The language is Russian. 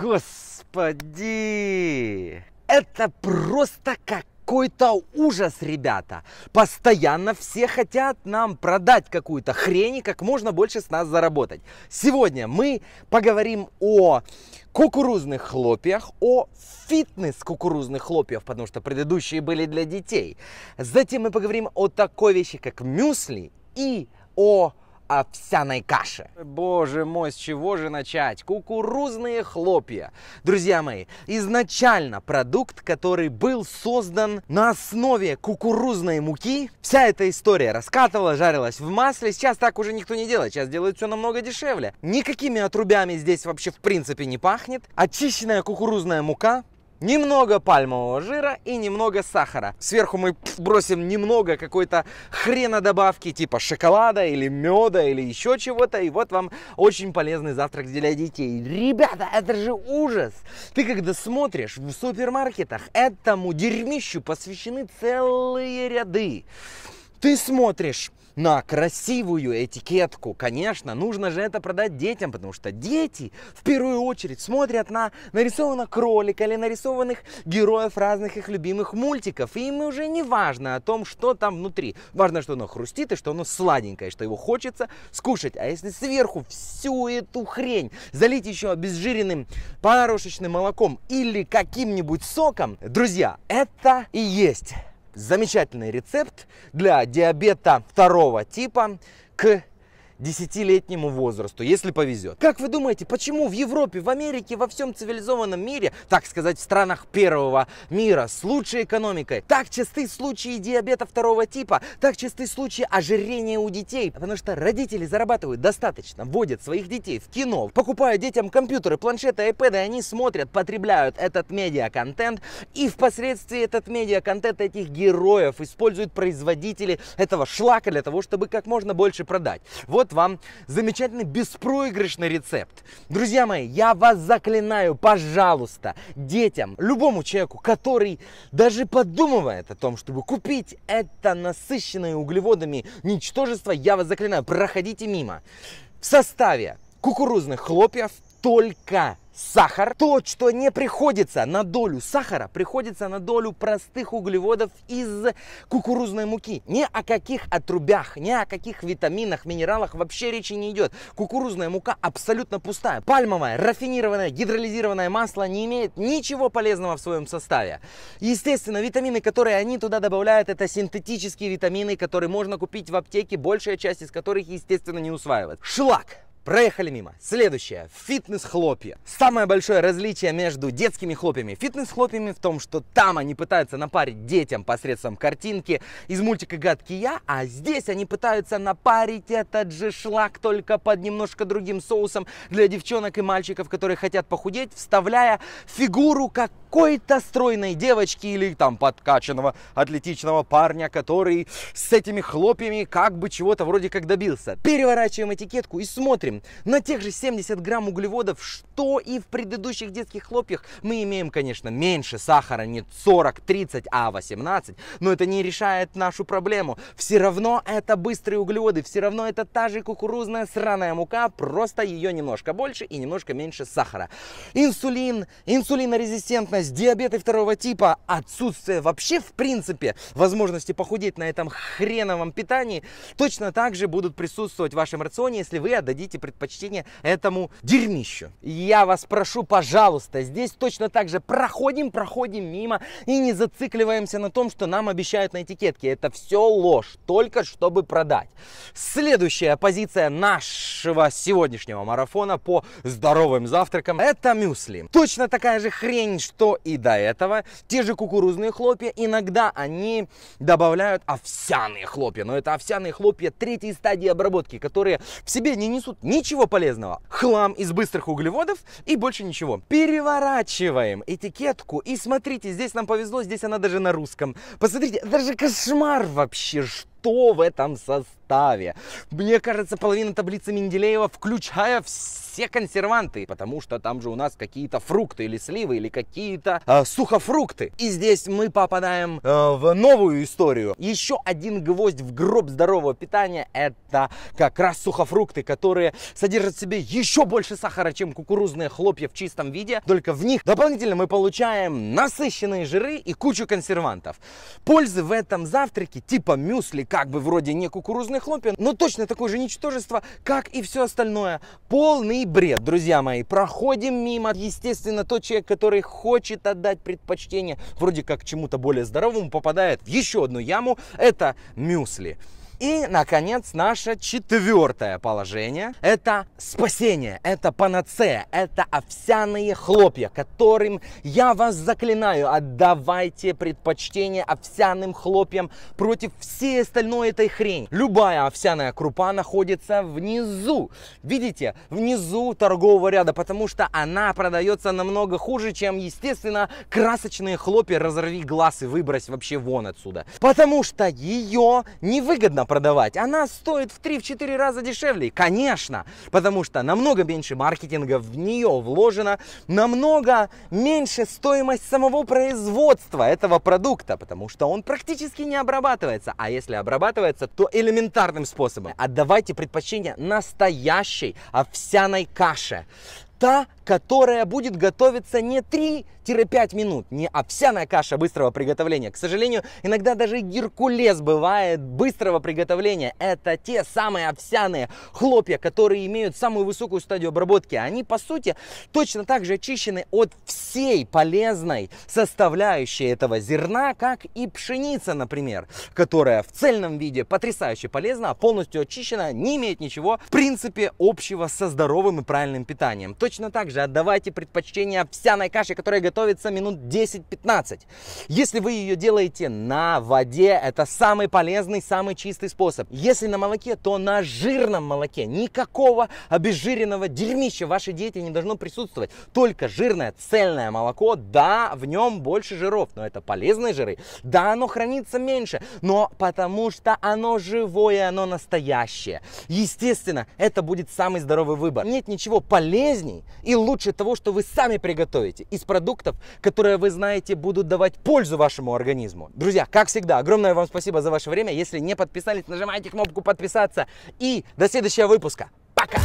Господи! Это просто какой-то ужас, ребята. Постоянно все хотят нам продать какую-то хрень и как можно больше с нас заработать. Сегодня мы поговорим о кукурузных хлопьях, о фитнес кукурузных хлопьев, потому что предыдущие были для детей. Затем мы поговорим о такой вещи, как мюсли и о овсяной каши. Боже мой, с чего же начать? Кукурузные хлопья. Друзья мои, изначально продукт, который был создан на основе кукурузной муки. Вся эта история раскатывала, жарилась в масле. Сейчас так уже никто не делает. Сейчас делают все намного дешевле. Никакими отрубями здесь вообще в принципе не пахнет. Очищенная кукурузная мука немного пальмового жира и немного сахара. Сверху мы бросим немного какой-то хрена добавки, типа шоколада или меда или еще чего-то, и вот вам очень полезный завтрак для детей. Ребята, это же ужас! Ты когда смотришь в супермаркетах, этому дерьмищу посвящены целые ряды. Ты смотришь на красивую этикетку. Конечно, нужно же это продать детям, потому что дети в первую очередь смотрят на нарисованных кролика или нарисованных героев разных их любимых мультиков. И им уже не важно о том, что там внутри. Важно, что оно хрустит и что оно сладенькое, что его хочется скушать. А если сверху всю эту хрень залить еще обезжиренным порошечным молоком или каким-нибудь соком, друзья, это и есть Замечательный рецепт для диабета второго типа к 10 возрасту, если повезет. Как вы думаете, почему в Европе, в Америке, во всем цивилизованном мире, так сказать, в странах первого мира с лучшей экономикой, так часты случаи диабета второго типа, так часты случаи ожирения у детей? Потому что родители зарабатывают достаточно, вводят своих детей в кино, покупают детям компьютеры, планшеты, айпэды, они смотрят, потребляют этот медиа-контент, и впоследствии этот медиа-контент этих героев используют производители этого шлака для того, чтобы как можно больше продать. Вот вот вам замечательный беспроигрышный рецепт. Друзья мои, я вас заклинаю, пожалуйста, детям, любому человеку, который даже подумывает о том, чтобы купить это насыщенное углеводами ничтожество, я вас заклинаю, проходите мимо. В составе кукурузных хлопьев, только сахар. То, что не приходится на долю сахара, приходится на долю простых углеводов из кукурузной муки. Ни о каких отрубях, ни о каких витаминах, минералах вообще речи не идет. Кукурузная мука абсолютно пустая. Пальмовое, рафинированное, гидролизированное масло не имеет ничего полезного в своем составе. Естественно, витамины, которые они туда добавляют, это синтетические витамины, которые можно купить в аптеке, большая часть из которых, естественно, не усваивает. Шлак Проехали мимо. Следующее. Фитнес-хлопья. Самое большое различие между детскими хлопьями и фитнес-хлопьями в том, что там они пытаются напарить детям посредством картинки из мультика «Гадкий я», а здесь они пытаются напарить этот же шлак, только под немножко другим соусом для девчонок и мальчиков, которые хотят похудеть, вставляя фигуру какой-то стройной девочки или там подкачанного атлетичного парня, который с этими хлопьями как бы чего-то вроде как добился. Переворачиваем этикетку и смотрим, на тех же 70 грамм углеводов, что и в предыдущих детских хлопьях, мы имеем, конечно, меньше сахара, не 40, 30, а 18, но это не решает нашу проблему. Все равно это быстрые углеводы, все равно это та же кукурузная сраная мука, просто ее немножко больше и немножко меньше сахара. Инсулин, инсулинорезистентность, диабеты второго типа, отсутствие вообще в принципе возможности похудеть на этом хреновом питании точно так же будут присутствовать в вашем рационе, если вы отдадите отдайте предпочтение этому дерьмищу. Я вас прошу, пожалуйста, здесь точно так же проходим, проходим мимо и не зацикливаемся на том, что нам обещают на этикетке. Это все ложь, только чтобы продать. Следующая позиция нашего сегодняшнего марафона по здоровым завтракам – это мюсли. Точно такая же хрень, что и до этого. Те же кукурузные хлопья, иногда они добавляют овсяные хлопья. Но это овсяные хлопья третьей стадии обработки, которые в себе не несут Ничего полезного. Хлам из быстрых углеводов и больше ничего. Переворачиваем этикетку и смотрите, здесь нам повезло, здесь она даже на русском. Посмотрите, даже кошмар вообще, что кто в этом составе. Мне кажется, половина таблицы Менделеева, включая все консерванты, потому что там же у нас какие-то фрукты или сливы, или какие-то э, сухофрукты. И здесь мы попадаем э, в новую историю. Еще один гвоздь в гроб здорового питания – это как раз сухофрукты, которые содержат в себе еще больше сахара, чем кукурузные хлопья в чистом виде, только в них дополнительно мы получаем насыщенные жиры и кучу консервантов. Пользы в этом завтраке типа мюсли, как бы вроде не кукурузные хлопья, но точно такое же ничтожество, как и все остальное. Полный бред, друзья мои. Проходим мимо. Естественно, тот человек, который хочет отдать предпочтение вроде как чему-то более здоровому, попадает в еще одну яму. Это мюсли. И, наконец, наше четвертое положение – это спасение, это панацея, это овсяные хлопья, которым я вас заклинаю, отдавайте предпочтение овсяным хлопьям против всей остальной этой хрени. Любая овсяная крупа находится внизу, видите, внизу торгового ряда, потому что она продается намного хуже, чем, естественно, красочные хлопья, разорви глаз и выбрось вообще вон отсюда. Потому что ее невыгодно продавать, она стоит в 3-4 раза дешевле, конечно, потому что намного меньше маркетинга в нее вложено, намного меньше стоимость самого производства этого продукта, потому что он практически не обрабатывается, а если обрабатывается, то элементарным способом. Отдавайте предпочтение настоящей овсяной каше, та, которая будет готовиться не 3-5 минут, не овсяная каша быстрого приготовления. К сожалению, иногда даже геркулес бывает быстрого приготовления. Это те самые овсяные хлопья, которые имеют самую высокую стадию обработки. Они, по сути, точно так же очищены от всей полезной составляющей этого зерна, как и пшеница, например, которая в цельном виде потрясающе полезна, а полностью очищена, не имеет ничего, в принципе, общего со здоровым и правильным питанием. То точно так же отдавайте предпочтение овсяной каше, которая готовится минут 10-15. Если вы ее делаете на воде, это самый полезный, самый чистый способ. Если на молоке, то на жирном молоке. Никакого обезжиренного дерьмища в вашей диете не должно присутствовать. Только жирное, цельное молоко, да, в нем больше жиров, но это полезные жиры. Да, оно хранится меньше, но потому что оно живое, оно настоящее. Естественно, это будет самый здоровый выбор. Нет ничего полезней, компании. И лучше того, что вы сами приготовите из продуктов, которые вы знаете будут давать пользу вашему организму. Друзья, как всегда, огромное вам спасибо за ваше время. Если не подписались, нажимайте кнопку подписаться. И до следующего выпуска. Пока!